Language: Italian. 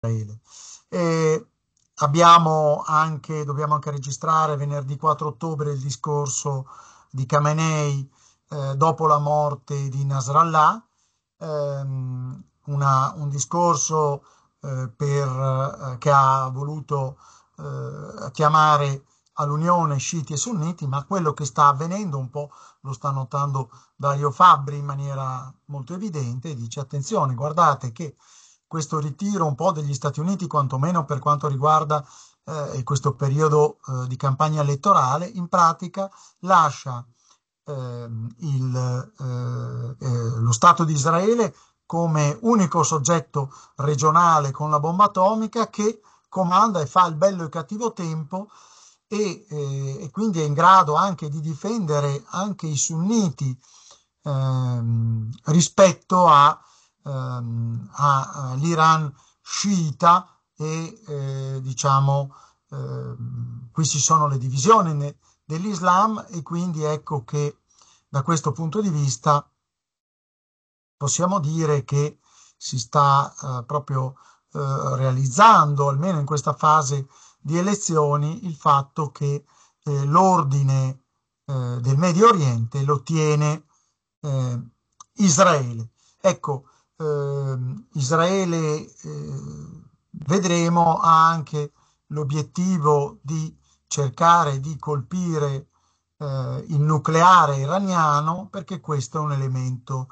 Israele. E abbiamo anche, dobbiamo anche registrare venerdì 4 ottobre il discorso di Khamenei eh, dopo la morte di Nasrallah, ehm, una, un discorso eh, per, eh, che ha voluto eh, chiamare all'unione sciiti e sunniti, ma quello che sta avvenendo un po' lo sta notando Dario Fabbri in maniera molto evidente, dice attenzione, guardate che questo ritiro un po' degli Stati Uniti, quantomeno per quanto riguarda eh, questo periodo eh, di campagna elettorale, in pratica lascia ehm, eh, il, eh, lo Stato di Israele come unico soggetto regionale con la bomba atomica che comanda e fa il bello e cattivo tempo e, eh, e quindi è in grado anche di difendere anche i sunniti ehm, rispetto a ehm, all'Iran eh, sciita e eh, diciamo eh, qui ci sono le divisioni dell'Islam e quindi ecco che da questo punto di vista possiamo dire che si sta eh, proprio eh, realizzando, almeno in questa fase di elezioni, il fatto che eh, l'ordine del Medio Oriente lo tiene Israele. Ecco, Ehm, Israele, eh, vedremo, ha anche l'obiettivo di cercare di colpire eh, il nucleare iraniano perché questo è un elemento